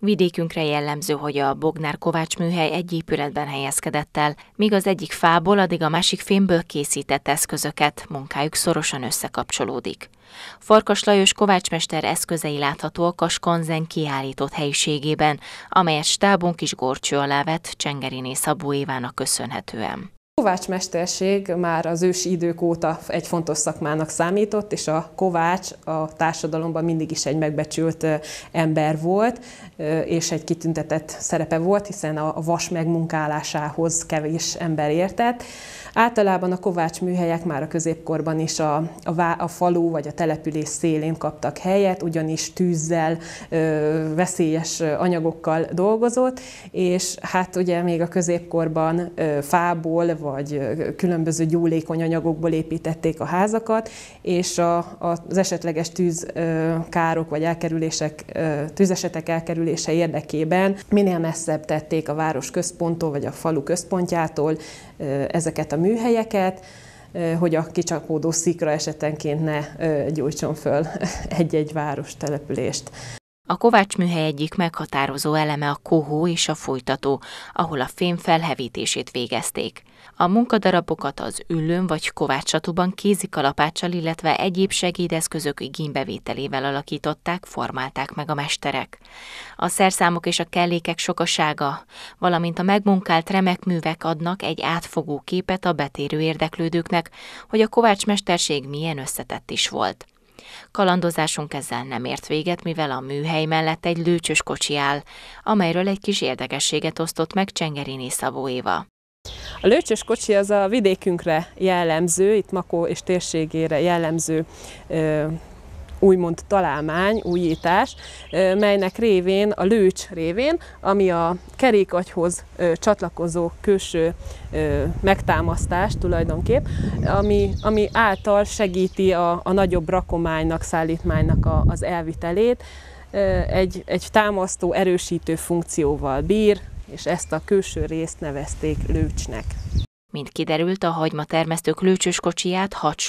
Vidékünkre jellemző, hogy a Bognár Kovács műhely egy épületben helyezkedett el, míg az egyik fából, addig a másik fémből készített eszközöket, munkájuk szorosan összekapcsolódik. Farkas Lajos kovácsmester eszközei láthatóak a Skanzen kiállított helyiségében, amelyet stábunk is gorcső alá vett Csengeriné Szabó Évának köszönhetően kovácsmesterség már az ősi idők óta egy fontos szakmának számított, és a kovács a társadalomban mindig is egy megbecsült ember volt, és egy kitüntetett szerepe volt, hiszen a vas megmunkálásához kevés ember értett. Általában a kovács műhelyek már a középkorban is a, a, vá, a falu vagy a település szélén kaptak helyet, ugyanis tűzzel, ö, veszélyes anyagokkal dolgozott, és hát ugye még a középkorban ö, fából, vagy különböző gyúlékony anyagokból építették a házakat, és a, az esetleges tűzkárok vagy elkerülések, tűzesetek elkerülése érdekében minél messzebb tették a város központtól vagy a falu központjától ezeket a műhelyeket, hogy a kicsapódó szikra esetenként ne gyújtson föl egy-egy város települést. A Kovács műhely egyik meghatározó eleme a kohó és a folytató, ahol a fém felhevítését végezték. A munkadarabokat az üllőn vagy kovácsatóban kézi kalapáccsal, illetve egyéb segédeszközök igénybevételével alakították, formálták meg a mesterek. A szerszámok és a kellékek sokasága, valamint a megmunkált remek művek adnak egy átfogó képet a betérő érdeklődőknek, hogy a kovácsmesterség milyen összetett is volt. Kalandozásunk ezzel nem ért véget, mivel a műhely mellett egy lőcsös kocsi áll, amelyről egy kis érdekességet osztott meg Csengeriné Szabó Éva. A lőcsös kocsi az a vidékünkre jellemző, itt Makó és térségére jellemző ö, úgymond találmány, újítás, melynek révén, a lőcs révén, ami a kerékagyhoz csatlakozó külső megtámasztás tulajdonképp, ami, ami által segíti a, a nagyobb rakománynak, szállítmánynak a, az elvitelét, egy, egy támasztó, erősítő funkcióval bír, és ezt a külső részt nevezték lőcsnek. Mint kiderült, a termesztők lőcsös kocsiját hat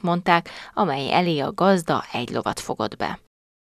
mondták, amely elé a gazda egy lovat fogott be.